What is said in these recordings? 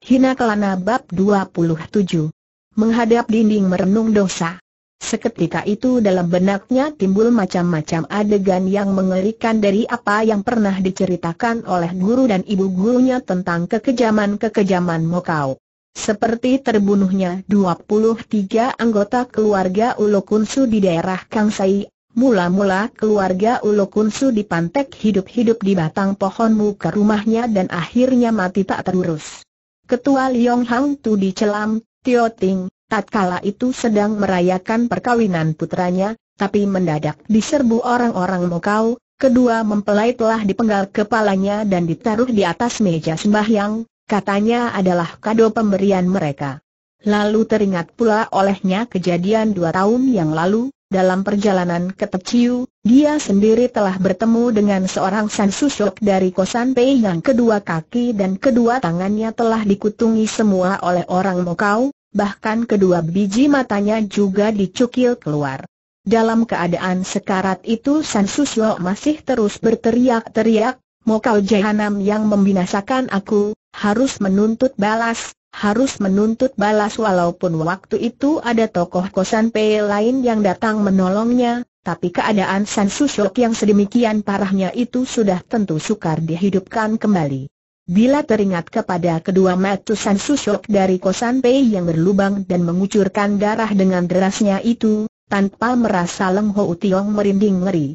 Hina Kelana Bab 27 Menghadap dinding merenung dosa Seketika itu dalam benaknya timbul macam-macam adegan yang mengerikan dari apa yang pernah diceritakan oleh guru dan ibu gurunya tentang kekejaman-kekejaman Mokau. Seperti terbunuhnya 23 anggota keluarga Ulokunsu di daerah Kangsai, Mula-mula keluarga Ulokunsu dipantek hidup-hidup di batang pohon muka rumahnya dan akhirnya mati tak terurus. Ketua Liong Hang Tu Celam, Tio Ting, tatkala itu sedang merayakan perkawinan putranya, tapi mendadak diserbu orang-orang Mokau, kedua mempelai telah dipenggal kepalanya dan ditaruh di atas meja sembahyang, katanya adalah kado pemberian mereka. Lalu teringat pula olehnya kejadian dua tahun yang lalu, dalam perjalanan ke Teciu, dia sendiri telah bertemu dengan seorang sansusok dari kosan Pei yang kedua kaki dan kedua tangannya telah dikutungi semua oleh orang Mokau, bahkan kedua biji matanya juga dicukil keluar. Dalam keadaan sekarat itu sansusok masih terus berteriak-teriak, Mokau Jahanam yang membinasakan aku, harus menuntut balas, harus menuntut balas walaupun waktu itu ada tokoh kosan P lain yang datang menolongnya, tapi keadaan San Susok yang sedemikian parahnya itu sudah tentu sukar dihidupkan kembali. Bila teringat kepada kedua metu San Susok dari kosan Pei yang berlubang dan mengucurkan darah dengan derasnya itu, tanpa merasa lengho utiong merinding ngeri.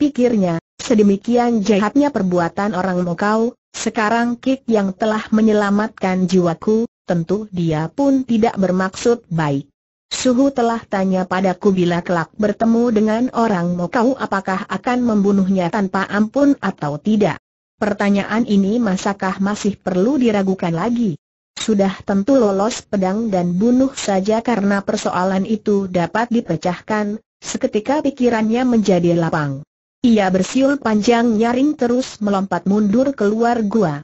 Pikirnya, sedemikian jahatnya perbuatan orang Mokau, sekarang Kik yang telah menyelamatkan jiwaku, tentu dia pun tidak bermaksud baik. Suhu telah tanya padaku bila kelak bertemu dengan orang Mokau apakah akan membunuhnya tanpa ampun atau tidak. Pertanyaan ini masakah masih perlu diragukan lagi? Sudah tentu lolos pedang dan bunuh saja karena persoalan itu dapat dipecahkan, seketika pikirannya menjadi lapang. Ia bersiul panjang nyaring terus melompat mundur keluar gua.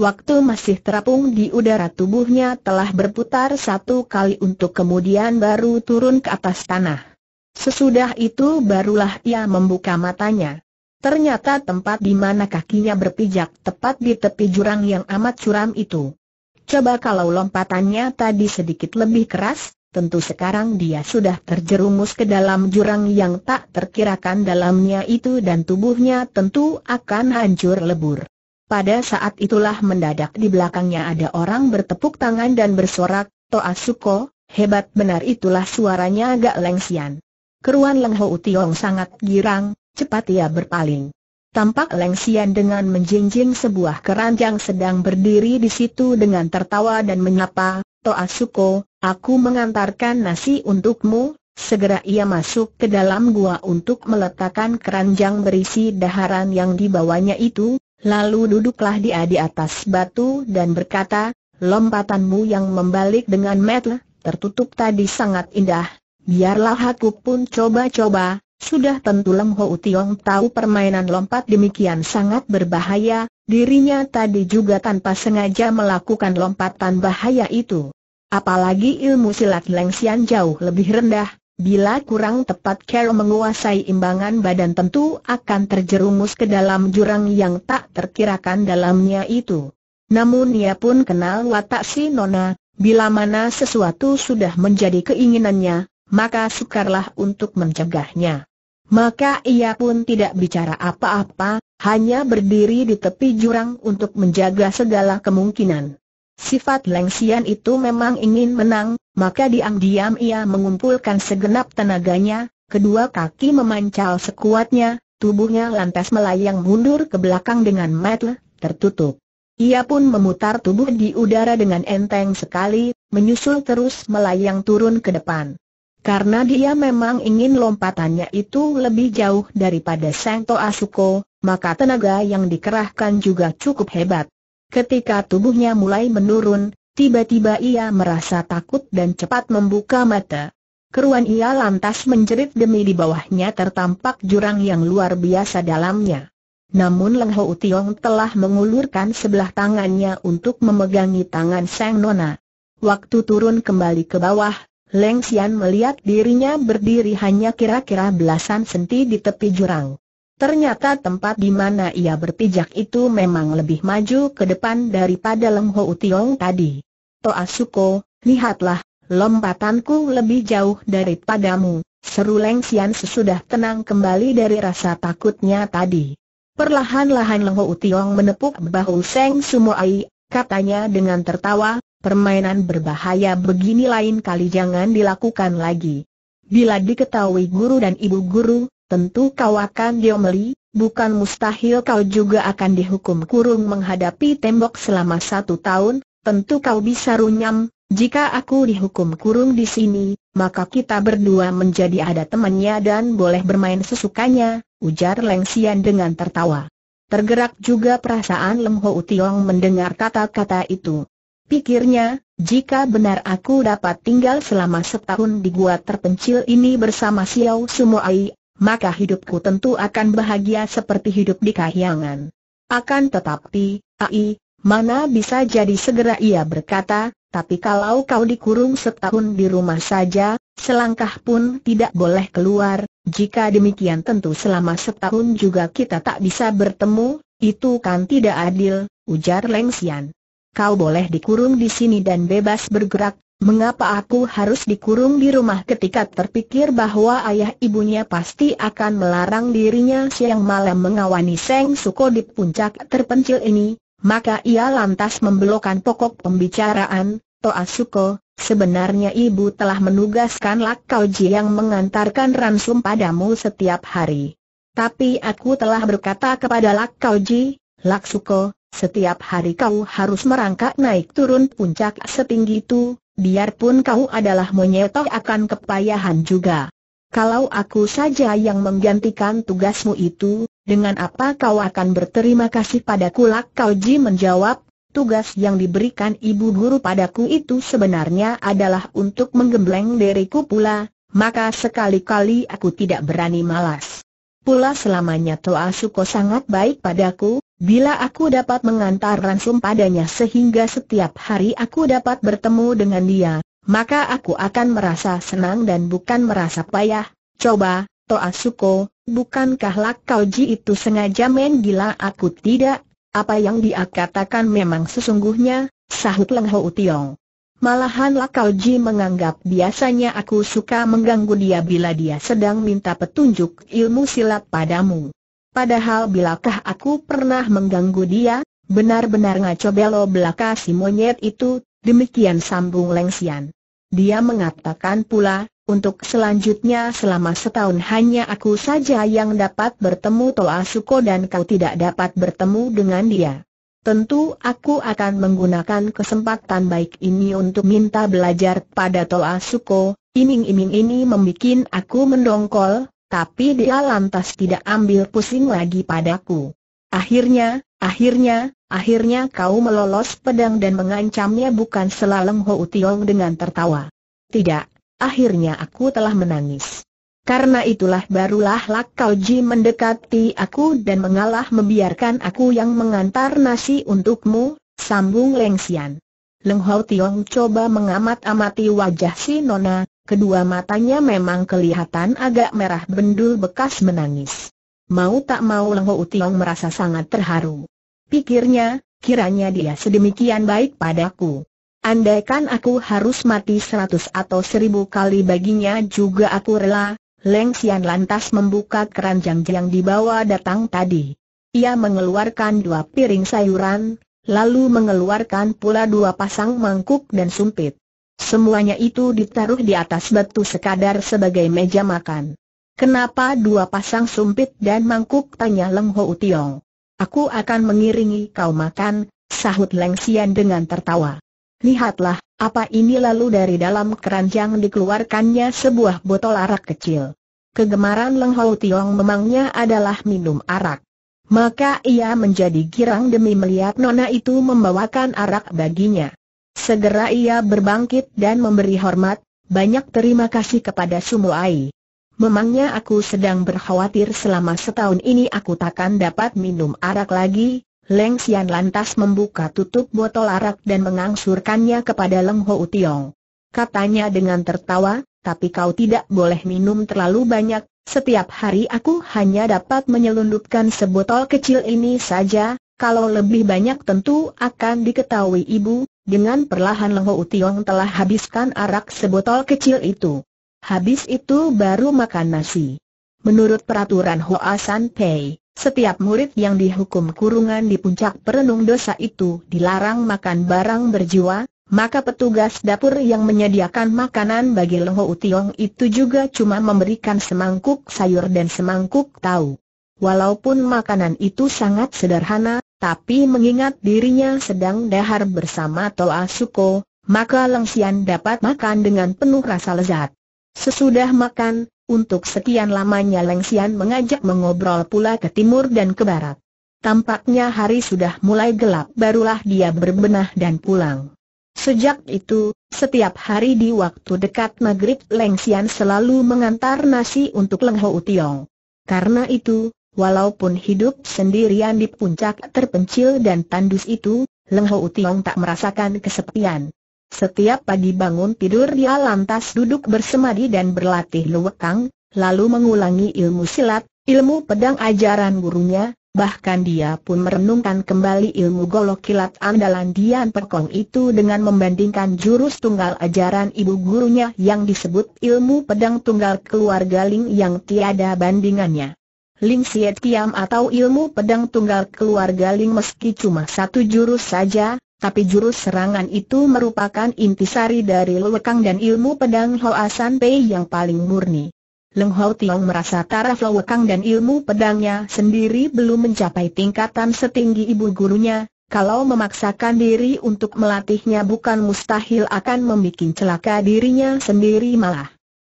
Waktu masih terapung di udara tubuhnya telah berputar satu kali untuk kemudian baru turun ke atas tanah. Sesudah itu barulah ia membuka matanya. Ternyata tempat di mana kakinya berpijak tepat di tepi jurang yang amat curam itu. Coba kalau lompatannya tadi sedikit lebih keras, tentu sekarang dia sudah terjerumus ke dalam jurang yang tak terkirakan dalamnya itu dan tubuhnya tentu akan hancur lebur. Pada saat itulah mendadak di belakangnya ada orang bertepuk tangan dan bersorak, Toasuko, hebat benar itulah suaranya agak lengsian. Keruan Leng Ho Utiong sangat girang, cepat ia berpaling. Tampak lengsian dengan menjinjing sebuah keranjang sedang berdiri di situ dengan tertawa dan menyapa, Toasuko, aku mengantarkan nasi untukmu, Segera ia masuk ke dalam gua untuk meletakkan keranjang berisi daharan yang dibawanya itu, Lalu duduklah dia di atas batu dan berkata, lompatanmu yang membalik dengan metel, tertutup tadi sangat indah, biarlah aku pun coba-coba, sudah tentu leng Ho Tiong tahu permainan lompat demikian sangat berbahaya, dirinya tadi juga tanpa sengaja melakukan lompatan bahaya itu. Apalagi ilmu silat Leng Sian jauh lebih rendah, Bila kurang tepat Carol menguasai imbangan badan tentu akan terjerumus ke dalam jurang yang tak terkirakan dalamnya itu. Namun ia pun kenal watak si Nona, bila mana sesuatu sudah menjadi keinginannya, maka sukarlah untuk mencegahnya. Maka ia pun tidak bicara apa-apa, hanya berdiri di tepi jurang untuk menjaga segala kemungkinan. Sifat Lengsian itu memang ingin menang, maka diam-diam ia mengumpulkan segenap tenaganya, kedua kaki memancal sekuatnya, tubuhnya lantas melayang mundur ke belakang dengan mata tertutup. Ia pun memutar tubuh di udara dengan enteng sekali, menyusul terus melayang turun ke depan. Karena dia memang ingin lompatannya itu lebih jauh daripada Sengto Asuko, maka tenaga yang dikerahkan juga cukup hebat. Ketika tubuhnya mulai menurun, tiba-tiba ia merasa takut dan cepat membuka mata. Keruan ia lantas menjerit demi di bawahnya tertampak jurang yang luar biasa dalamnya. Namun Leng Ho Tiong telah mengulurkan sebelah tangannya untuk memegangi tangan Sang Nona. Waktu turun kembali ke bawah, Leng Xian melihat dirinya berdiri hanya kira-kira belasan senti di tepi jurang. Ternyata tempat di mana ia berpijak itu memang lebih maju ke depan daripada Leng Ho Tiong tadi. Toa Suko, lihatlah, lompatanku lebih jauh daripadamu, seru Leng Xian sesudah tenang kembali dari rasa takutnya tadi. Perlahan-lahan Leng Ho Tiong menepuk bahu Seng Sumoai, katanya dengan tertawa, permainan berbahaya begini lain kali jangan dilakukan lagi. Bila diketahui guru dan ibu guru, Tentu kau akan diomeli, bukan mustahil kau juga akan dihukum kurung menghadapi tembok selama satu tahun, tentu kau bisa runyam, jika aku dihukum kurung di sini, maka kita berdua menjadi ada temannya dan boleh bermain sesukanya, ujar Leng Sian dengan tertawa. Tergerak juga perasaan Lem Ho Tiong mendengar kata-kata itu. Pikirnya, jika benar aku dapat tinggal selama setahun di gua terpencil ini bersama Xiao Sumo Ai maka hidupku tentu akan bahagia seperti hidup di kahyangan. Akan tetapi, Ai, mana bisa jadi segera ia berkata, tapi kalau kau dikurung setahun di rumah saja, selangkah pun tidak boleh keluar, jika demikian tentu selama setahun juga kita tak bisa bertemu, itu kan tidak adil, ujar Leng Lengsian. Kau boleh dikurung di sini dan bebas bergerak, Mengapa aku harus dikurung di rumah ketika terpikir bahwa ayah ibunya pasti akan melarang dirinya siang malam mengawani Seng Suko di puncak terpencil ini? Maka ia lantas membelokkan pokok pembicaraan, Toa Suko, sebenarnya ibu telah menugaskan Lakauji Ji yang mengantarkan ransum padamu setiap hari. Tapi aku telah berkata kepada Lakauji, Lak Suko, setiap hari kau harus merangkak naik turun puncak setinggi itu, Biarpun kau adalah menyetok akan kepayahan juga. Kalau aku saja yang menggantikan tugasmu itu, dengan apa kau akan berterima kasih padaku Lak Kau Ji menjawab, Tugas yang diberikan ibu guru padaku itu sebenarnya adalah untuk menggembleng diriku pula, maka sekali-kali aku tidak berani malas. Pula selamanya Toa Suko sangat baik padaku, Bila aku dapat mengantar ransum padanya sehingga setiap hari aku dapat bertemu dengan dia, maka aku akan merasa senang dan bukan merasa payah. Coba, Suko, bukankah Lakauji itu sengaja main gila aku tidak? Apa yang dia katakan memang sesungguhnya, sahut Leng Ho Tiong. Malahan Lakauji menganggap biasanya aku suka mengganggu dia bila dia sedang minta petunjuk ilmu silat padamu. Padahal bilakah aku pernah mengganggu dia, benar-benar ngaco belo belaka si monyet itu, demikian sambung Lengsian. Dia mengatakan pula, untuk selanjutnya selama setahun hanya aku saja yang dapat bertemu Toa Suko dan kau tidak dapat bertemu dengan dia. Tentu aku akan menggunakan kesempatan baik ini untuk minta belajar pada Toa Suko, iming-iming ini membuat aku mendongkol, tapi dia lantas tidak ambil pusing lagi padaku. Akhirnya, akhirnya, akhirnya kau melolos pedang dan mengancamnya bukan selaleng Hou Tiong dengan tertawa. Tidak, akhirnya aku telah menangis. Karena itulah barulah Kau Ji mendekati aku dan mengalah membiarkan aku yang mengantar nasi untukmu, sambung Leng Xian. Leng Hou Tiong coba mengamat-amati wajah si Nona, Kedua matanya memang kelihatan agak merah bendul bekas menangis. Mau tak mau Leng Ho Tiong merasa sangat terharu. Pikirnya, kiranya dia sedemikian baik padaku. Andaikan aku harus mati seratus atau seribu kali baginya juga aku rela, Leng Xian lantas membuka keranjang yang dibawa datang tadi. Ia mengeluarkan dua piring sayuran, lalu mengeluarkan pula dua pasang mangkuk dan sumpit. Semuanya itu ditaruh di atas batu sekadar sebagai meja makan. Kenapa dua pasang sumpit dan mangkuk tanya Leng Ho Tiong. Aku akan mengiringi kau makan, sahut Leng Xian dengan tertawa. Lihatlah, apa ini lalu dari dalam keranjang dikeluarkannya sebuah botol arak kecil. Kegemaran Leng Ho Tiong memangnya adalah minum arak. Maka ia menjadi girang demi melihat nona itu membawakan arak baginya. Segera ia berbangkit dan memberi hormat, banyak terima kasih kepada Sumuai. Memangnya aku sedang berkhawatir selama setahun ini aku takkan dapat minum arak lagi, Leng Xian lantas membuka tutup botol arak dan mengangsurkannya kepada Leng Ho Utiong. Katanya dengan tertawa, tapi kau tidak boleh minum terlalu banyak, setiap hari aku hanya dapat menyelundupkan sebotol kecil ini saja, kalau lebih banyak tentu akan diketahui ibu, dengan perlahan Leho Utiong telah habiskan arak sebotol kecil itu. Habis itu baru makan nasi. Menurut peraturan Hoa San Pei, setiap murid yang dihukum kurungan di puncak perenung dosa itu dilarang makan barang berjiwa, maka petugas dapur yang menyediakan makanan bagi Leho Utiong itu juga cuma memberikan semangkuk sayur dan semangkuk tahu. Walaupun makanan itu sangat sederhana, tapi mengingat dirinya sedang dahar bersama Toa Suko, maka Leng Lengsian dapat makan dengan penuh rasa lezat. Sesudah makan, untuk sekian lamanya Leng Lengsian mengajak mengobrol pula ke timur dan ke barat. Tampaknya hari sudah mulai gelap barulah dia berbenah dan pulang. Sejak itu, setiap hari di waktu dekat maghrib Leng Lengsian selalu mengantar nasi untuk Leng Ho Tiong. Karena itu, Walaupun hidup sendirian di puncak terpencil dan tandus itu, Leng Ho Tiong tak merasakan kesepian. Setiap pagi bangun tidur dia lantas duduk bersemadi dan berlatih luwekang, lalu mengulangi ilmu silat, ilmu pedang ajaran gurunya, bahkan dia pun merenungkan kembali ilmu golok kilat andalan Dian Perkong itu dengan membandingkan jurus tunggal ajaran ibu gurunya yang disebut ilmu pedang tunggal keluarga Ling yang tiada bandingannya. Ling Siet Kiam atau ilmu pedang tunggal keluarga Ling meski cuma satu jurus saja, tapi jurus serangan itu merupakan intisari dari Lewekang dan ilmu pedang Hoa San Pei yang paling murni. Leng Hau Tiong merasa taraf Lewekang dan ilmu pedangnya sendiri belum mencapai tingkatan setinggi ibu gurunya, kalau memaksakan diri untuk melatihnya bukan mustahil akan membuat celaka dirinya sendiri malah.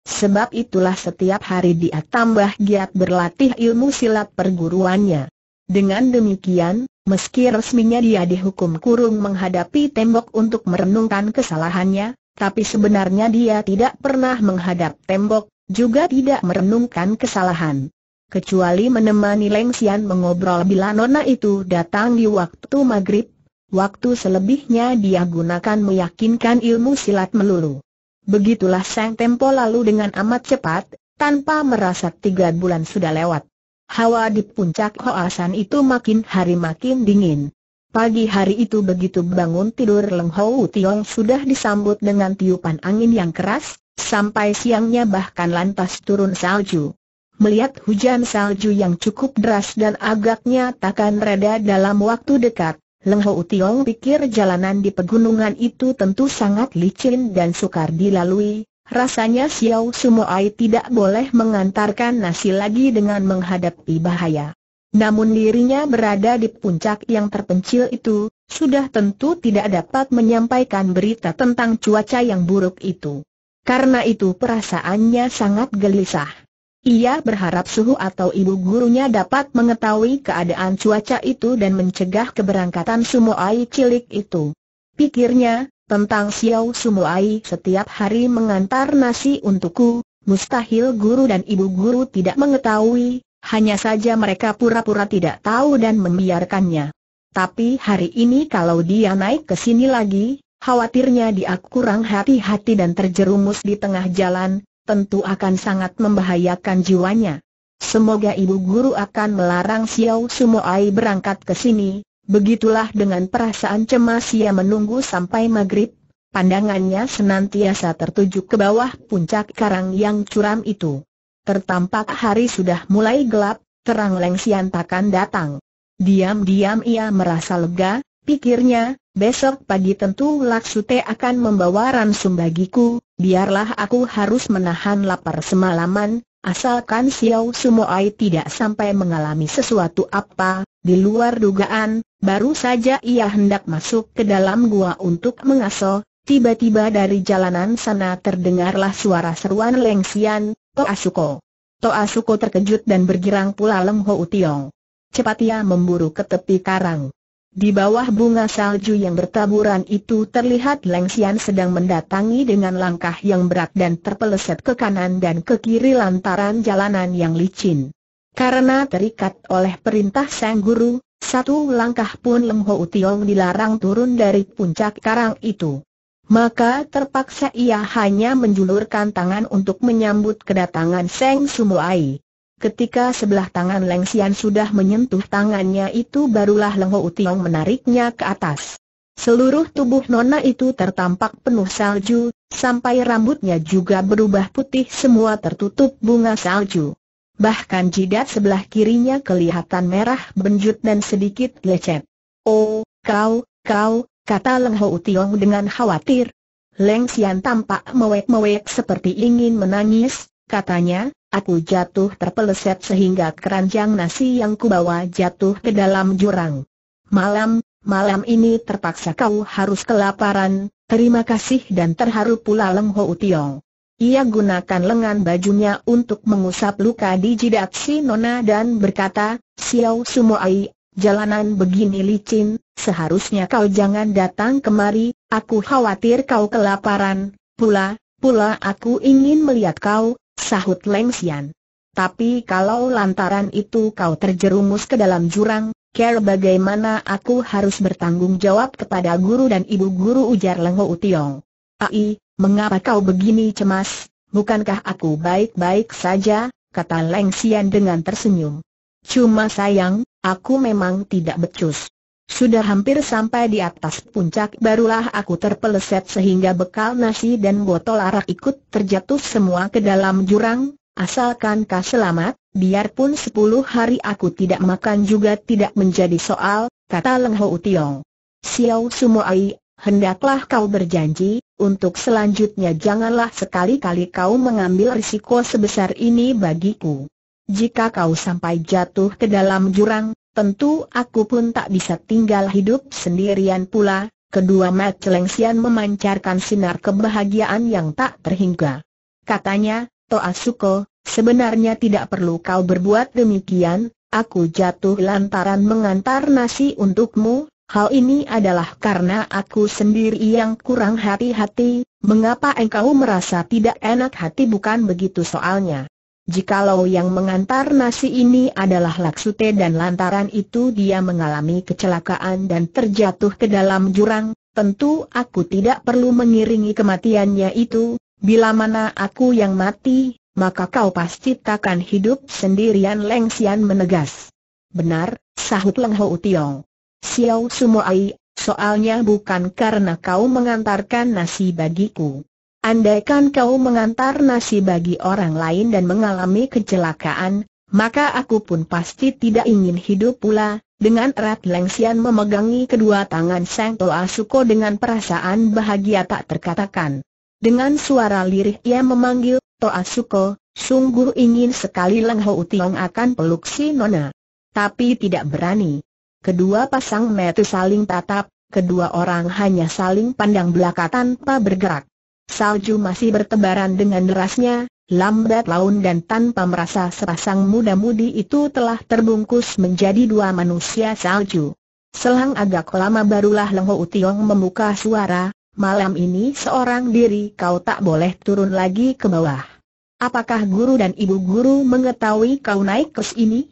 Sebab itulah setiap hari dia tambah giat berlatih ilmu silat perguruannya. Dengan demikian, meski resminya dia dihukum kurung menghadapi tembok untuk merenungkan kesalahannya, tapi sebenarnya dia tidak pernah menghadap tembok, juga tidak merenungkan kesalahan. Kecuali menemani Leng Xian mengobrol bila nona itu datang di waktu maghrib, waktu selebihnya dia gunakan meyakinkan ilmu silat melulu. Begitulah sang tempo lalu dengan amat cepat, tanpa merasa tiga bulan sudah lewat. Hawa di puncak Hoasan itu makin hari makin dingin. Pagi hari itu begitu bangun tidur Leng Hou Tiong sudah disambut dengan tiupan angin yang keras, sampai siangnya bahkan lantas turun salju. Melihat hujan salju yang cukup deras dan agaknya takkan reda dalam waktu dekat, Leng Ho Tiong pikir jalanan di pegunungan itu tentu sangat licin dan sukar dilalui, rasanya Xiao Sumo Ai tidak boleh mengantarkan nasi lagi dengan menghadapi bahaya. Namun dirinya berada di puncak yang terpencil itu, sudah tentu tidak dapat menyampaikan berita tentang cuaca yang buruk itu. Karena itu perasaannya sangat gelisah. Ia berharap suhu atau ibu gurunya dapat mengetahui keadaan cuaca itu dan mencegah keberangkatan Sumoai cilik itu. Pikirnya, tentang Xiao Sumoai setiap hari mengantar nasi untukku, mustahil guru dan ibu guru tidak mengetahui, hanya saja mereka pura-pura tidak tahu dan membiarkannya. Tapi hari ini kalau dia naik ke sini lagi, khawatirnya dia kurang hati-hati dan terjerumus di tengah jalan, tentu akan sangat membahayakan jiwanya. Semoga ibu guru akan melarang Xiao Sumoai berangkat ke sini. Begitulah dengan perasaan cemas ia menunggu sampai maghrib, pandangannya senantiasa tertuju ke bawah puncak karang yang curam itu. Tertampak hari sudah mulai gelap, terang lengsian takkan datang. Diam-diam ia merasa lega, pikirnya, besok pagi tentu Laksute akan membawa ransum bagiku, biarlah aku harus menahan lapar semalaman, asalkan Xiao Sumoai tidak sampai mengalami sesuatu apa, di luar dugaan, baru saja ia hendak masuk ke dalam gua untuk mengaso, tiba-tiba dari jalanan sana terdengarlah suara seruan Leng Xian To Asuko To Asuko terkejut dan bergirang pula Leng Ho Tiong. Cepat ia memburu ke tepi karang. Di bawah bunga salju yang bertaburan itu terlihat Leng Xian sedang mendatangi dengan langkah yang berat dan terpeleset ke kanan dan ke kiri lantaran jalanan yang licin. Karena terikat oleh perintah sang guru, satu langkah pun Leng Ho Utiong dilarang turun dari puncak karang itu. Maka terpaksa ia hanya menjulurkan tangan untuk menyambut kedatangan Seng Sumuai. Ketika sebelah tangan Leng Xian sudah menyentuh tangannya itu barulah Leng Ho Tiong menariknya ke atas. Seluruh tubuh Nona itu tertampak penuh salju, sampai rambutnya juga berubah putih semua tertutup bunga salju. Bahkan jidat sebelah kirinya kelihatan merah benjut dan sedikit lecet. Oh, kau, kau, kata Leng Ho Tiong dengan khawatir. Leng Xian tampak mewek-mewek seperti ingin menangis, katanya, Aku jatuh terpeleset sehingga keranjang nasi yang kubawa jatuh ke dalam jurang. Malam, malam ini terpaksa kau harus kelaparan, terima kasih dan terharu pula Leng Ho Tiong. Ia gunakan lengan bajunya untuk mengusap luka di jidat si Nona dan berkata, Xiao Sumoai, jalanan begini licin, seharusnya kau jangan datang kemari, aku khawatir kau kelaparan, pula, pula aku ingin melihat kau, sahut Leng Xian. Tapi kalau lantaran itu kau terjerumus ke dalam jurang, care bagaimana aku harus bertanggung jawab kepada guru dan ibu guru ujar Leng Ho Tiong. Ai, mengapa kau begini cemas, bukankah aku baik-baik saja, kata Leng Xian dengan tersenyum. Cuma sayang, aku memang tidak becus. Sudah hampir sampai di atas puncak barulah aku terpeleset sehingga bekal nasi dan botol arak ikut terjatuh semua ke dalam jurang, asalkan kau selamat, biarpun sepuluh hari aku tidak makan juga tidak menjadi soal, kata Leng Ho Tiong. Xiao Sumoai, hendaklah kau berjanji, untuk selanjutnya janganlah sekali-kali kau mengambil risiko sebesar ini bagiku. Jika kau sampai jatuh ke dalam jurang, Tentu aku pun tak bisa tinggal hidup sendirian pula, kedua mata Lengsian memancarkan sinar kebahagiaan yang tak terhingga. Katanya, Toasuko, sebenarnya tidak perlu kau berbuat demikian, aku jatuh lantaran mengantar nasi untukmu, hal ini adalah karena aku sendiri yang kurang hati-hati, mengapa engkau merasa tidak enak hati bukan begitu soalnya. Jikalau yang mengantar nasi ini adalah Laksute dan lantaran itu dia mengalami kecelakaan dan terjatuh ke dalam jurang, tentu aku tidak perlu mengiringi kematiannya itu, bila mana aku yang mati, maka kau pasti takkan hidup sendirian Leng Xian menegas. Benar, sahut Leng Ho Tiong. Xiao Ai, soalnya bukan karena kau mengantarkan nasi bagiku. Andaikan kau mengantar nasi bagi orang lain dan mengalami kecelakaan, maka aku pun pasti tidak ingin hidup pula. Dengan erat Lengsian memegangi kedua tangan Sang Toa Suko dengan perasaan bahagia tak terkatakan. Dengan suara lirih ia memanggil, Toa Suko, sungguh ingin sekali Leng Ho Utiong akan peluk si Nona. Tapi tidak berani. Kedua pasang mata saling tatap, kedua orang hanya saling pandang belaka tanpa bergerak. Salju masih bertebaran dengan derasnya, lambat laun dan tanpa merasa sepasang muda-mudi itu telah terbungkus menjadi dua manusia salju. Selang agak lama barulah Leng Ho Tiong membuka suara, malam ini seorang diri kau tak boleh turun lagi ke bawah. Apakah guru dan ibu guru mengetahui kau naik ke sini?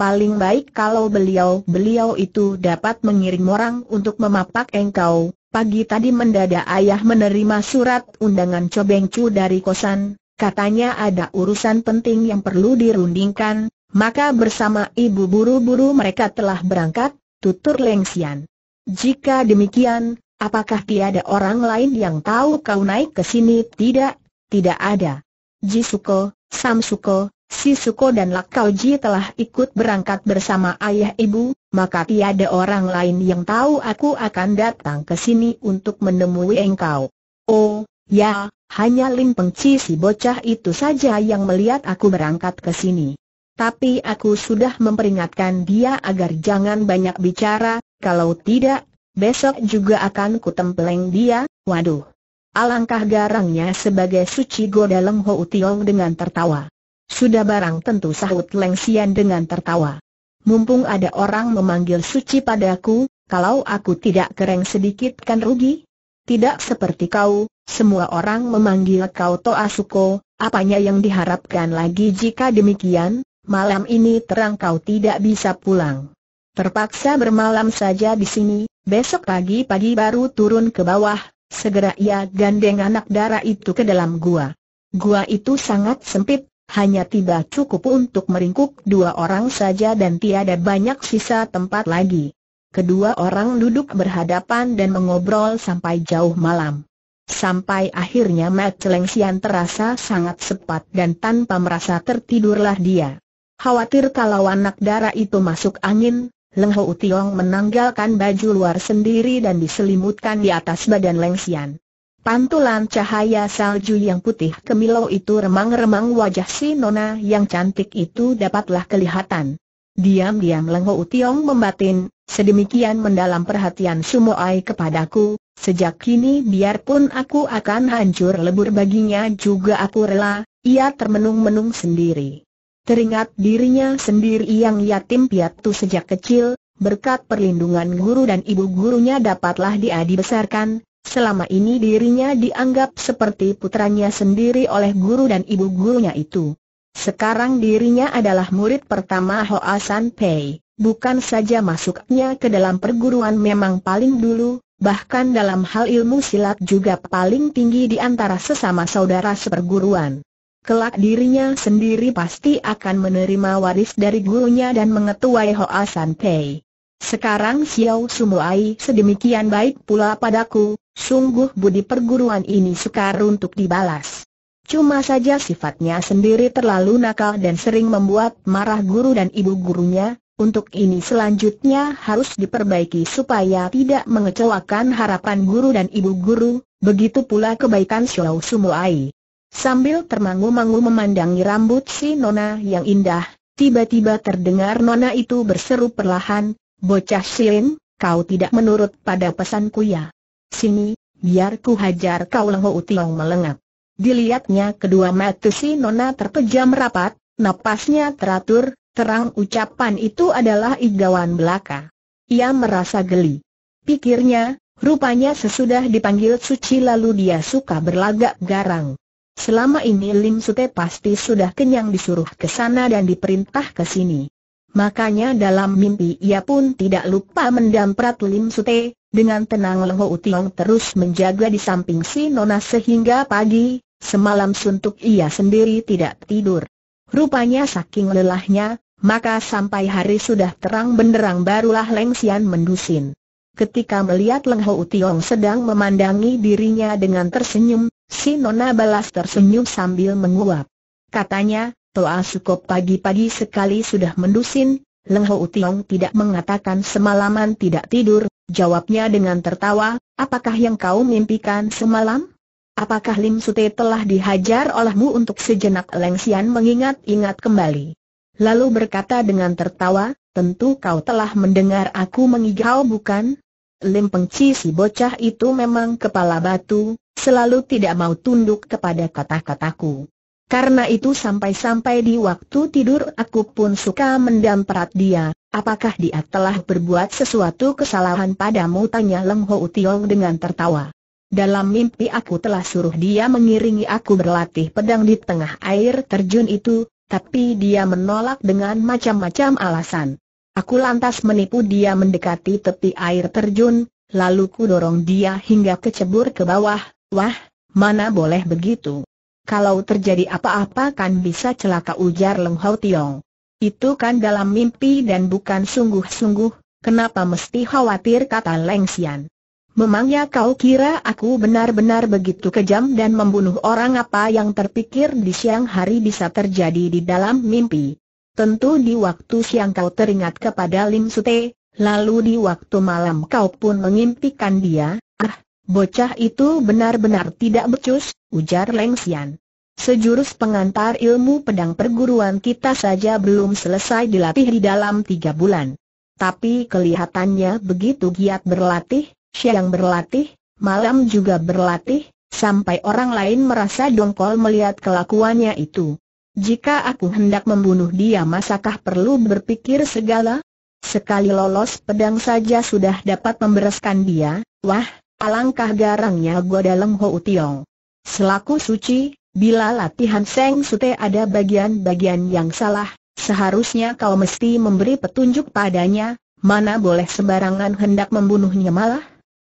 Paling baik kalau beliau-beliau itu dapat mengirim orang untuk memapak engkau. Pagi tadi mendadak ayah menerima surat undangan cobengcu dari kosan, katanya ada urusan penting yang perlu dirundingkan, maka bersama ibu buru-buru mereka telah berangkat, tutur Lengsian. Jika demikian, apakah tiada orang lain yang tahu kau naik ke sini? Tidak, tidak ada. Jisuko, Samsuko, Si Suko dan Lakauji telah ikut berangkat bersama ayah ibu, maka tiada orang lain yang tahu aku akan datang ke sini untuk menemui engkau. Oh, ya, hanya Lin Pengci si bocah itu saja yang melihat aku berangkat ke sini. Tapi aku sudah memperingatkan dia agar jangan banyak bicara, kalau tidak, besok juga akan kutempeleng dia, waduh. Alangkah garangnya sebagai suci go dalam Ho Tiong dengan tertawa. Sudah barang tentu sahut Leng Sian dengan tertawa. Mumpung ada orang memanggil suci padaku, kalau aku tidak kereng sedikit kan rugi? Tidak seperti kau, semua orang memanggil kau Toasuko, apanya yang diharapkan lagi jika demikian, malam ini terang kau tidak bisa pulang. Terpaksa bermalam saja di sini, besok pagi-pagi baru turun ke bawah, segera ia gandeng anak darah itu ke dalam gua. Gua itu sangat sempit, hanya tiba cukup untuk meringkuk dua orang saja dan tiada banyak sisa tempat lagi. Kedua orang duduk berhadapan dan mengobrol sampai jauh malam. Sampai akhirnya Mat Lengsian terasa sangat sepat dan tanpa merasa tertidurlah dia. Khawatir kalau anak darah itu masuk angin, Leng Ho Tiong menanggalkan baju luar sendiri dan diselimutkan di atas badan Lengsian. Pantulan cahaya salju yang putih kemilau itu remang-remang wajah si nona yang cantik itu dapatlah kelihatan. Diam-diam Lengho Utiong membatin, sedemikian mendalam perhatian Sumoai kepadaku, sejak kini biarpun aku akan hancur lebur baginya juga aku rela, ia termenung-menung sendiri. Teringat dirinya sendiri yang yatim piatu sejak kecil, berkat perlindungan guru dan ibu gurunya dapatlah dia dibesarkan, Selama ini dirinya dianggap seperti putranya sendiri oleh guru dan ibu gurunya itu. Sekarang dirinya adalah murid pertama Hoa San Pei. Bukan saja masuknya ke dalam perguruan memang paling dulu, bahkan dalam hal ilmu silat juga paling tinggi di antara sesama saudara seperguruan. Kelak dirinya sendiri pasti akan menerima waris dari gurunya dan mengetuai Hoa San Pei. Sekarang Xiao Sumuai sedemikian baik pula padaku, sungguh budi perguruan ini sukar untuk dibalas. Cuma saja sifatnya sendiri terlalu nakal dan sering membuat marah guru dan ibu gurunya, untuk ini selanjutnya harus diperbaiki supaya tidak mengecewakan harapan guru dan ibu guru, begitu pula kebaikan Xiao Sumuai. Sambil termangu-mangu memandangi rambut si Nona yang indah, Tiba-tiba terdengar nona itu berseru perlahan, Bocah Sien, kau tidak menurut pada pesanku ya. Sini, biar ku hajar kau Lengho Utiong melengak. Dilihatnya kedua mata si Nona terpejam rapat, napasnya teratur, terang ucapan itu adalah igawan belaka. Ia merasa geli. Pikirnya, rupanya sesudah dipanggil suci lalu dia suka berlagak garang. Selama ini Lim Sute pasti sudah kenyang disuruh ke sana dan diperintah ke sini. Makanya dalam mimpi ia pun tidak lupa mendamprat Lim Sute, dengan tenang Leho Utiong terus menjaga di samping si Nona sehingga pagi, semalam suntuk ia sendiri tidak tidur. Rupanya saking lelahnya, maka sampai hari sudah terang benderang barulah Leng Xian mendusin. Ketika melihat Leng Ho Utiong sedang memandangi dirinya dengan tersenyum, si Nona balas tersenyum sambil menguap. Katanya, Toa Sukop pagi-pagi sekali sudah mendusin, Leng Ho Tiong tidak mengatakan semalaman tidak tidur, jawabnya dengan tertawa, apakah yang kau mimpikan semalam? Apakah Lim Sute telah dihajar olehmu untuk sejenak Leng Xian mengingat-ingat kembali? Lalu berkata dengan tertawa, tentu kau telah mendengar aku mengigau bukan? Lim Pengci si bocah itu memang kepala batu, selalu tidak mau tunduk kepada kata-kataku. Karena itu sampai-sampai di waktu tidur aku pun suka mendamperat dia. Apakah dia telah berbuat sesuatu kesalahan padamu? Tanya Leng Ho Utiong dengan tertawa. Dalam mimpi aku telah suruh dia mengiringi aku berlatih pedang di tengah air terjun itu, tapi dia menolak dengan macam-macam alasan. Aku lantas menipu dia mendekati tepi air terjun, lalu ku dorong dia hingga kecebur ke bawah. Wah, mana boleh begitu. Kalau terjadi apa-apa kan bisa celaka ujar Leng Hao Tiong. Itu kan dalam mimpi dan bukan sungguh-sungguh, kenapa mesti khawatir kata Leng Xian. Memangnya kau kira aku benar-benar begitu kejam dan membunuh orang apa yang terpikir di siang hari bisa terjadi di dalam mimpi. Tentu di waktu siang kau teringat kepada Lim Sute, lalu di waktu malam kau pun mengimpikan dia, ah, Bocah itu benar-benar tidak becus, ujar Leng Xian. Sejurus pengantar ilmu pedang perguruan kita saja belum selesai dilatih di dalam tiga bulan. Tapi kelihatannya begitu giat berlatih, siang berlatih, malam juga berlatih, sampai orang lain merasa dongkol melihat kelakuannya itu. Jika aku hendak membunuh dia masakah perlu berpikir segala? Sekali lolos pedang saja sudah dapat membereskan dia, wah, Alangkah garangnya gua dalam Hou Tiong. Selaku suci, bila latihan Seng Sute ada bagian-bagian yang salah, seharusnya kau mesti memberi petunjuk padanya, mana boleh sembarangan hendak membunuhnya malah.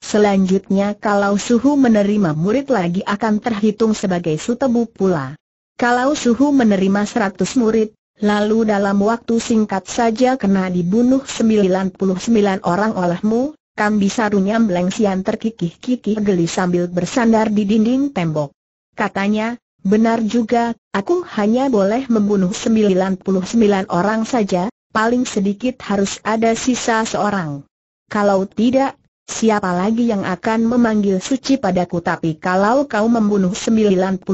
Selanjutnya kalau suhu menerima murid lagi akan terhitung sebagai sutebu pula. Kalau suhu menerima 100 murid, lalu dalam waktu singkat saja kena dibunuh sembilan puluh sembilan orang olehmu, Kambi sarunya Sian terkikih-kikih geli sambil bersandar di dinding tembok. Katanya, benar juga, aku hanya boleh membunuh 99 orang saja, paling sedikit harus ada sisa seorang. Kalau tidak, siapa lagi yang akan memanggil suci padaku tapi kalau kau membunuh 99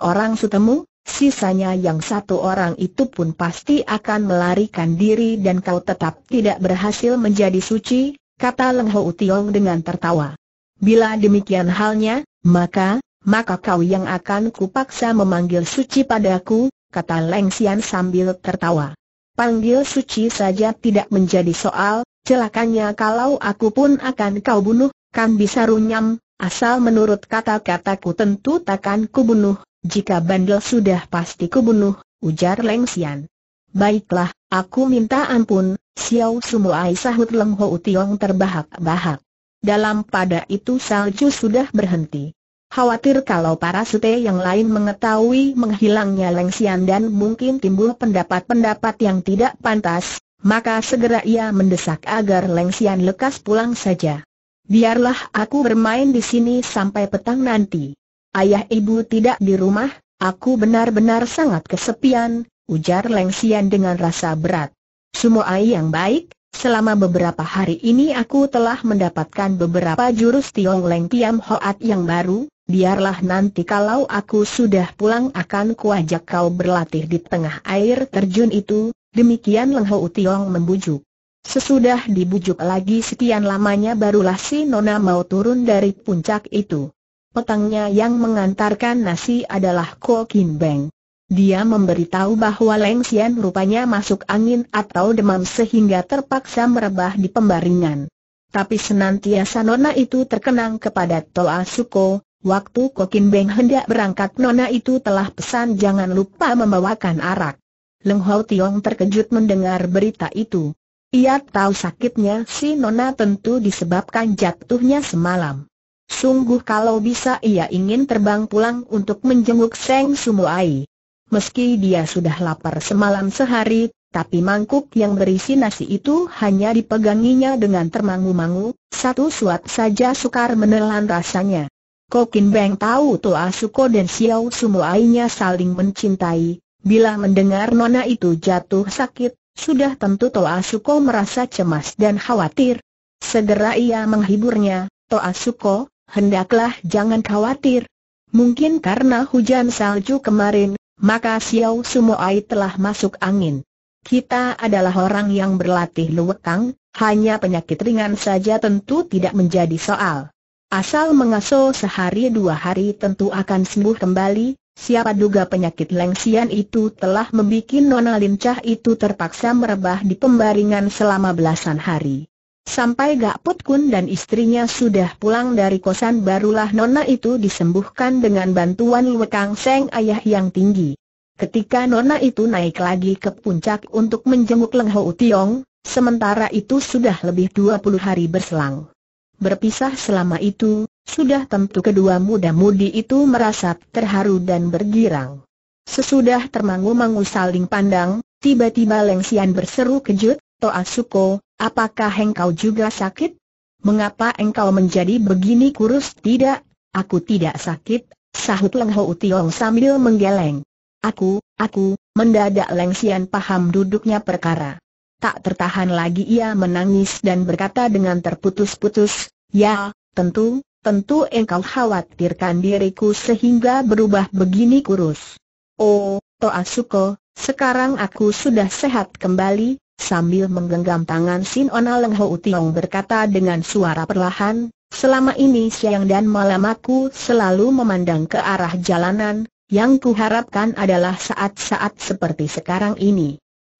orang sutemu, sisanya yang satu orang itu pun pasti akan melarikan diri dan kau tetap tidak berhasil menjadi suci, kata Leng Ho Tiong dengan tertawa. Bila demikian halnya, maka, maka kau yang akan kupaksa memanggil suci padaku, kata Leng Xian sambil tertawa. Panggil suci saja tidak menjadi soal, celakanya kalau aku pun akan kau bunuh, kan bisa runyam, asal menurut kata-kataku tentu takkan kubunuh, jika bandel sudah pasti kubunuh, ujar Leng Xian. Baiklah, aku minta ampun, Xiao Sumuai sahut Leng Ho Tiong terbahak-bahak. Dalam pada itu salju sudah berhenti. Khawatir kalau para sute yang lain mengetahui menghilangnya leng Xian dan mungkin timbul pendapat-pendapat yang tidak pantas, maka segera ia mendesak agar leng Xian lekas pulang saja. Biarlah aku bermain di sini sampai petang nanti. Ayah ibu tidak di rumah, aku benar-benar sangat kesepian, ujar Leng Sian dengan rasa berat. Semua air yang baik, selama beberapa hari ini aku telah mendapatkan beberapa jurus Tiong Leng Tiam Hoat yang baru, biarlah nanti kalau aku sudah pulang akan kuajak kau berlatih di tengah air terjun itu, demikian Leng Ho Tiong membujuk. Sesudah dibujuk lagi sekian lamanya barulah si Nona mau turun dari puncak itu. Petangnya yang mengantarkan nasi adalah Ko Kin Beng. Dia memberitahu bahwa Leng Xian rupanya masuk angin atau demam sehingga terpaksa merebah di pembaringan. Tapi senantiasa nona itu terkenang kepada Toa Suko, waktu Kokin Beng hendak berangkat nona itu telah pesan jangan lupa membawakan arak. Leng Hau Tiong terkejut mendengar berita itu. Ia tahu sakitnya si nona tentu disebabkan jatuhnya semalam. Sungguh kalau bisa ia ingin terbang pulang untuk menjenguk Seng Sumuai. Meski dia sudah lapar semalam sehari, tapi mangkuk yang berisi nasi itu hanya dipeganginya dengan termangu-mangu, satu suap saja sukar menelan rasanya. Kokin Beng tahu Toa Suko dan Xiao Sumuainya saling mencintai, bila mendengar nona itu jatuh sakit, sudah tentu Toa Suko merasa cemas dan khawatir. Segera ia menghiburnya, Toa Suko, hendaklah jangan khawatir. Mungkin karena hujan salju kemarin, maka Xiao Sumoai telah masuk angin. Kita adalah orang yang berlatih luwekang, hanya penyakit ringan saja tentu tidak menjadi soal. Asal mengaso sehari dua hari tentu akan sembuh kembali, siapa duga penyakit lengsian itu telah membuat Nona Lincah itu terpaksa merebah di pembaringan selama belasan hari. Sampai gak put Kun dan istrinya sudah pulang dari kosan barulah Nona itu disembuhkan dengan bantuan kang Seng ayah yang tinggi. Ketika Nona itu naik lagi ke puncak untuk menjenguk Leng Ho Tiong, sementara itu sudah lebih 20 hari berselang. Berpisah selama itu, sudah tentu kedua muda-mudi itu merasa terharu dan bergirang. Sesudah termangu-mangu saling pandang, tiba-tiba Leng Xian berseru kejut, Suko, apakah engkau juga sakit? Mengapa engkau menjadi begini kurus? Tidak, aku tidak sakit, sahut Leng Ho Tiong sambil menggeleng. Aku, aku, mendadak Leng Xian paham duduknya perkara. Tak tertahan lagi ia menangis dan berkata dengan terputus-putus, Ya, tentu, tentu engkau khawatirkan diriku sehingga berubah begini kurus. Oh, Suko, sekarang aku sudah sehat kembali, sambil menggenggam tangan Sin Ona Leng Ho Tiong berkata dengan suara perlahan, selama ini siang dan malam aku selalu memandang ke arah jalanan, yang kuharapkan adalah saat-saat seperti sekarang ini.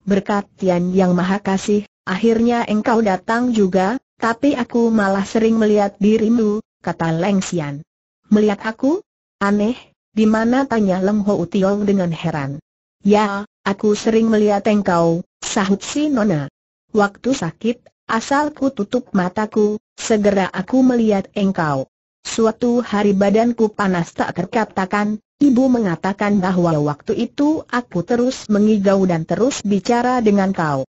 Berkat Tian Yang Maha Kasih, akhirnya engkau datang juga, tapi aku malah sering melihat dirimu, kata Leng Xian. Melihat aku? Aneh, di mana tanya Leng Ho Tiong dengan heran. Ya, Aku sering melihat engkau, sahut si Nona. Waktu sakit, asalku tutup mataku, segera aku melihat engkau. Suatu hari badanku panas tak terkatakan, ibu mengatakan bahwa waktu itu aku terus mengigau dan terus bicara dengan kau.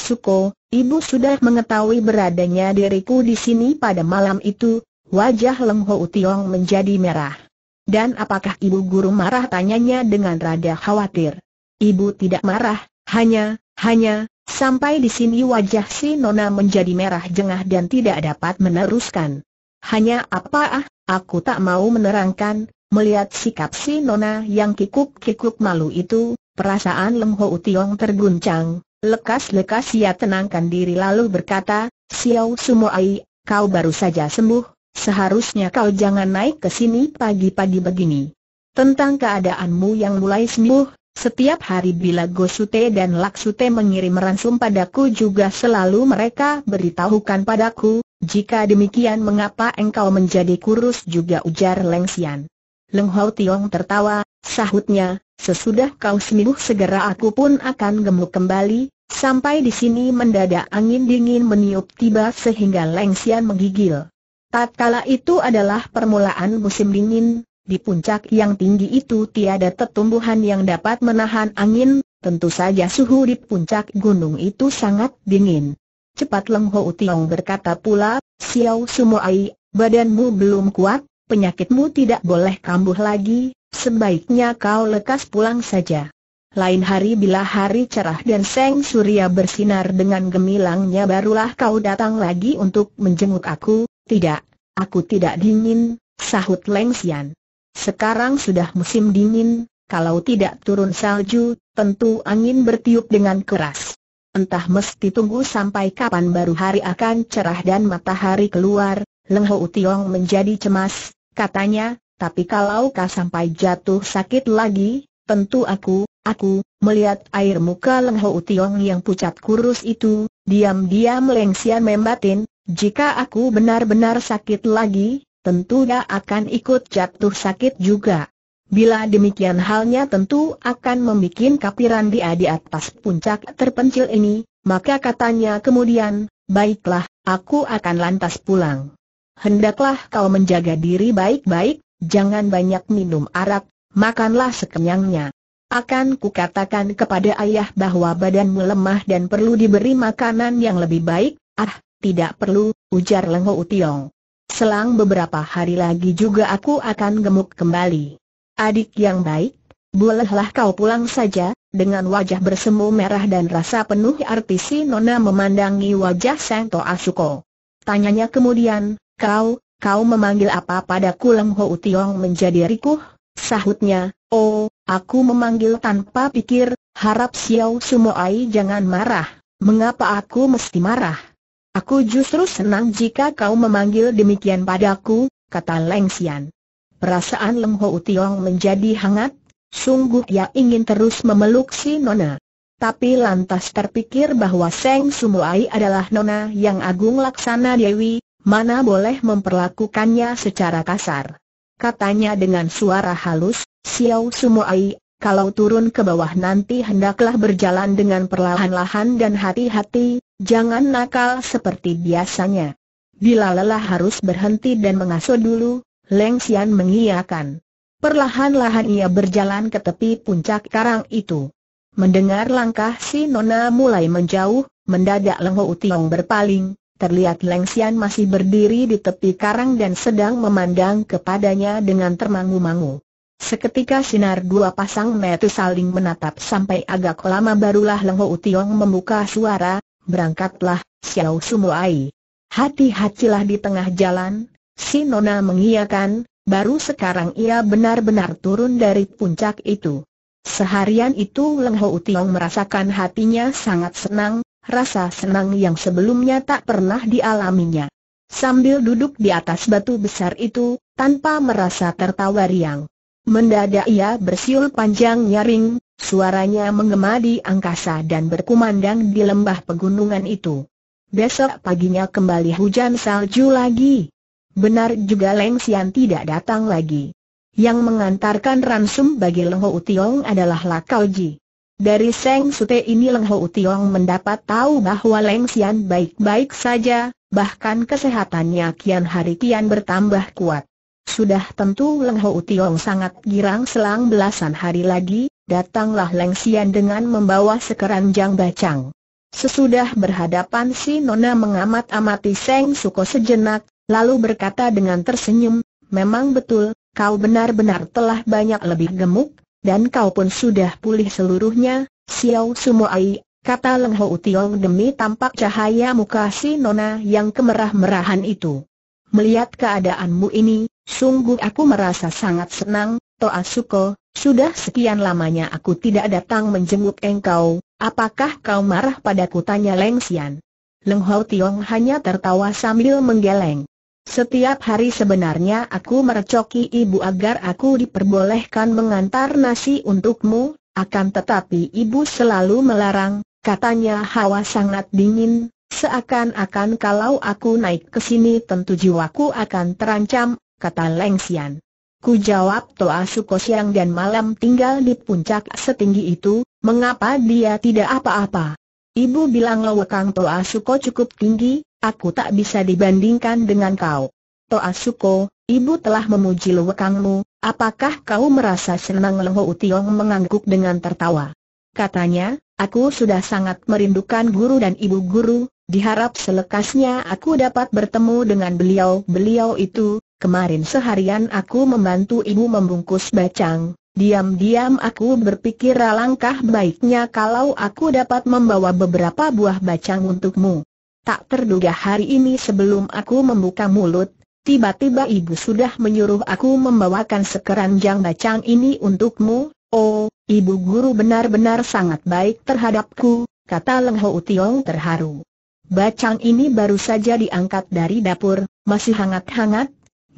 Suko, ibu sudah mengetahui beradanya diriku di sini pada malam itu, wajah Leng Ho Tiong menjadi merah. Dan apakah ibu guru marah tanyanya dengan rada khawatir ibu tidak marah, hanya, hanya, sampai di sini wajah si Nona menjadi merah jengah dan tidak dapat meneruskan. Hanya apa ah, aku tak mau menerangkan, melihat sikap si Nona yang kikuk-kikuk malu itu, perasaan Lem Ho Utiong terguncang, lekas-lekas ia tenangkan diri lalu berkata, Xiao Sumoai, kau baru saja sembuh, Seharusnya kau jangan naik ke sini pagi-pagi begini. Tentang keadaanmu yang mulai sembuh, setiap hari bila Gosute dan Laksute mengirim ransum padaku juga selalu mereka beritahukan padaku, jika demikian mengapa engkau menjadi kurus juga ujar Leng Xian. Leng Hau Tiong tertawa, sahutnya, sesudah kau sembuh segera aku pun akan gemuk kembali, sampai di sini mendadak angin dingin meniup tiba sehingga Leng Xian menggigil. Tatkala itu adalah permulaan musim dingin, di puncak yang tinggi itu tiada tetumbuhan yang dapat menahan angin, tentu saja suhu di puncak gunung itu sangat dingin. Cepat Leng Ho Tiong berkata pula, Xiao Sumoai, badanmu belum kuat, penyakitmu tidak boleh kambuh lagi, sebaiknya kau lekas pulang saja. Lain hari bila hari cerah dan seng surya bersinar dengan gemilangnya barulah kau datang lagi untuk menjenguk aku, tidak, aku tidak dingin, sahut Leng Xian. Sekarang sudah musim dingin, kalau tidak turun salju, tentu angin bertiup dengan keras. Entah mesti tunggu sampai kapan baru hari akan cerah dan matahari keluar, Leng Ho Tiong menjadi cemas, katanya, tapi kalau kau sampai jatuh sakit lagi, tentu aku, aku, melihat air muka Leng Ho Tiong yang pucat kurus itu, diam-diam lengsian membatin, jika aku benar-benar sakit lagi, Tentu dia akan ikut jatuh sakit juga. Bila demikian halnya tentu akan membuat kapiran dia di atas puncak terpencil ini, maka katanya kemudian, baiklah, aku akan lantas pulang. Hendaklah kau menjaga diri baik-baik, jangan banyak minum arak, makanlah sekenyangnya. Akan kukatakan kepada ayah bahwa badanmu lemah dan perlu diberi makanan yang lebih baik, ah, tidak perlu, ujar Lengho Utiong. Selang beberapa hari lagi juga aku akan gemuk kembali. Adik yang baik, bolehlah kau pulang saja, dengan wajah bersemu merah dan rasa penuh arti Nona memandangi wajah Sang Asuko. Tanyanya kemudian, kau, kau memanggil apa pada Kulang Ho Tiong menjadi rikuh? Sahutnya, oh, aku memanggil tanpa pikir, harap Xiao Sumoai jangan marah. Mengapa aku mesti marah? Aku justru senang jika kau memanggil demikian padaku, kata Leng Xian. Perasaan Leng Ho Tiong menjadi hangat, sungguh ia ingin terus memeluk si Nona. Tapi lantas terpikir bahwa Seng Sumuai adalah Nona yang agung laksana Dewi, mana boleh memperlakukannya secara kasar. Katanya dengan suara halus, Xiao Sumuai, kalau turun ke bawah nanti hendaklah berjalan dengan perlahan-lahan dan hati-hati, jangan nakal seperti biasanya. Bila lelah harus berhenti dan mengasuh dulu, Leng Xian mengiyakan. Perlahan-lahan ia berjalan ke tepi puncak karang itu. Mendengar langkah si Nona mulai menjauh, mendadak Leng Ho berpaling, terlihat Leng Xian masih berdiri di tepi karang dan sedang memandang kepadanya dengan termangu-mangu. Seketika sinar dua pasang mata saling menatap sampai agak lama barulah Leng Hou Tiong membuka suara, berangkatlah, Xiao Sumuai. Hati-hatilah di tengah jalan, si Nona mengiyakan, baru sekarang ia benar-benar turun dari puncak itu. Seharian itu Leng Hou Tiong merasakan hatinya sangat senang, rasa senang yang sebelumnya tak pernah dialaminya. Sambil duduk di atas batu besar itu, tanpa merasa tertawa riang. Mendadak ia bersiul panjang nyaring, suaranya menggema di angkasa dan berkumandang di lembah pegunungan itu. Besok paginya kembali hujan salju lagi. Benar juga Leng Xian tidak datang lagi. Yang mengantarkan ransum bagi Leng Ho Tiong adalah Lakau Ji. Dari Seng Sute ini Leng Ho Tiong mendapat tahu bahwa Leng Xian baik-baik saja, bahkan kesehatannya kian hari kian bertambah kuat. Sudah tentu Leng Ho Tiong sangat girang selang belasan hari lagi, datanglah Leng Sian dengan membawa sekeranjang bacang. Sesudah berhadapan si Nona mengamat-amati Seng Suko sejenak, lalu berkata dengan tersenyum, Memang betul, kau benar-benar telah banyak lebih gemuk, dan kau pun sudah pulih seluruhnya, Xiao Sumoai, kata Leng Ho Tiong demi tampak cahaya muka si Nona yang kemerah-merahan itu. Melihat keadaanmu ini, Sungguh aku merasa sangat senang, Suko, sudah sekian lamanya aku tidak datang menjenguk engkau, apakah kau marah padaku tanya Leng Xian. Leng Hao Tiong hanya tertawa sambil menggeleng. Setiap hari sebenarnya aku merecoki ibu agar aku diperbolehkan mengantar nasi untukmu, akan tetapi ibu selalu melarang, katanya hawa sangat dingin, seakan-akan kalau aku naik ke sini tentu jiwaku akan terancam, kata Leng Xian. Ku jawab Toa Suko siang dan malam tinggal di puncak setinggi itu, mengapa dia tidak apa-apa? Ibu bilang lewekang Toa Suko cukup tinggi, aku tak bisa dibandingkan dengan kau. Toa Suko, ibu telah memuji lewekangmu, apakah kau merasa senang Leho Utiong mengangguk dengan tertawa? Katanya, aku sudah sangat merindukan guru dan ibu guru, diharap selekasnya aku dapat bertemu dengan beliau-beliau itu, Kemarin seharian aku membantu ibu membungkus bacang, diam-diam aku berpikir alangkah baiknya kalau aku dapat membawa beberapa buah bacang untukmu. Tak terduga hari ini sebelum aku membuka mulut, tiba-tiba ibu sudah menyuruh aku membawakan sekeranjang bacang ini untukmu. Oh, ibu guru benar-benar sangat baik terhadapku, kata Leng Ho Utiong terharu. Bacang ini baru saja diangkat dari dapur, masih hangat-hangat,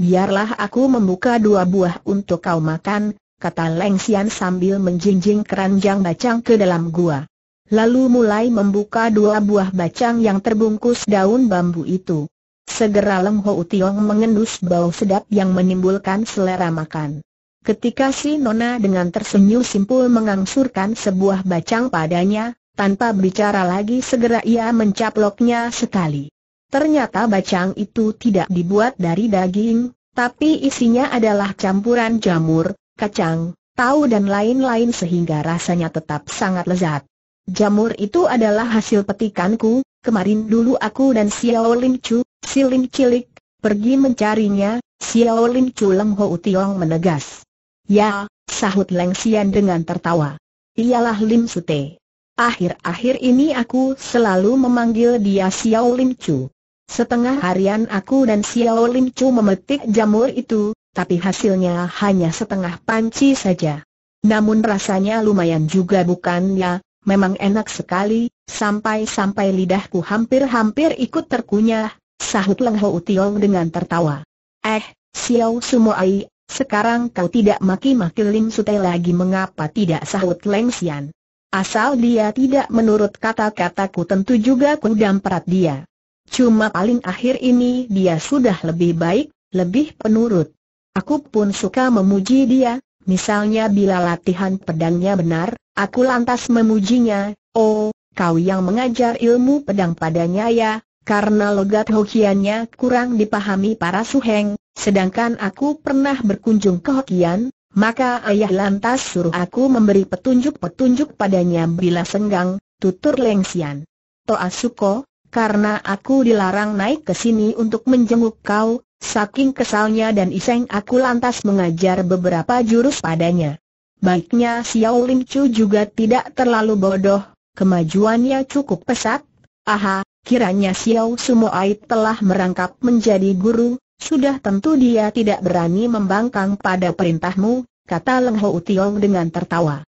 biarlah aku membuka dua buah untuk kau makan, kata Leng Xian sambil menjinjing keranjang bacang ke dalam gua. Lalu mulai membuka dua buah bacang yang terbungkus daun bambu itu. Segera Leng Ho Tiong mengendus bau sedap yang menimbulkan selera makan. Ketika si Nona dengan tersenyum simpul mengangsurkan sebuah bacang padanya, tanpa bicara lagi segera ia mencaploknya sekali. Ternyata bacang itu tidak dibuat dari daging, tapi isinya adalah campuran jamur, kacang, tahu dan lain-lain sehingga rasanya tetap sangat lezat. Jamur itu adalah hasil petikanku, kemarin dulu aku dan Xiao Lim Chu, si Lim Cilik, pergi mencarinya, Xiao Lim Chu Leng Ho Tiong menegas. Ya, sahut Leng Xian dengan tertawa. Iyalah Lim Sute. Akhir-akhir ini aku selalu memanggil dia Xiao Lim Chu. Setengah harian aku dan Xiao Lim Chu memetik jamur itu, tapi hasilnya hanya setengah panci saja. Namun rasanya lumayan juga bukan ya, memang enak sekali, sampai-sampai lidahku hampir-hampir ikut terkunyah, sahut Leng Ho Utiong dengan tertawa. Eh, Xiao Sumoai, sekarang kau tidak maki-maki Lim Sute lagi mengapa tidak sahut Leng Xian. Asal dia tidak menurut kata-kataku tentu juga ku damperat dia. Cuma paling akhir ini dia sudah lebih baik, lebih penurut. Aku pun suka memuji dia, misalnya bila latihan pedangnya benar, aku lantas memujinya, oh, kau yang mengajar ilmu pedang padanya ya, karena logat hokiannya kurang dipahami para suheng, sedangkan aku pernah berkunjung ke hokian, maka ayah lantas suruh aku memberi petunjuk-petunjuk padanya bila senggang, tutur Lengsian. Toa Suko, karena aku dilarang naik ke sini untuk menjenguk kau, saking kesalnya dan iseng aku lantas mengajar beberapa jurus padanya. Baiknya Xiao Ling Chu juga tidak terlalu bodoh, kemajuannya cukup pesat. Aha, kiranya Xiao Sumo Ai telah merangkap menjadi guru, sudah tentu dia tidak berani membangkang pada perintahmu, kata Leng Ho Tiong dengan tertawa.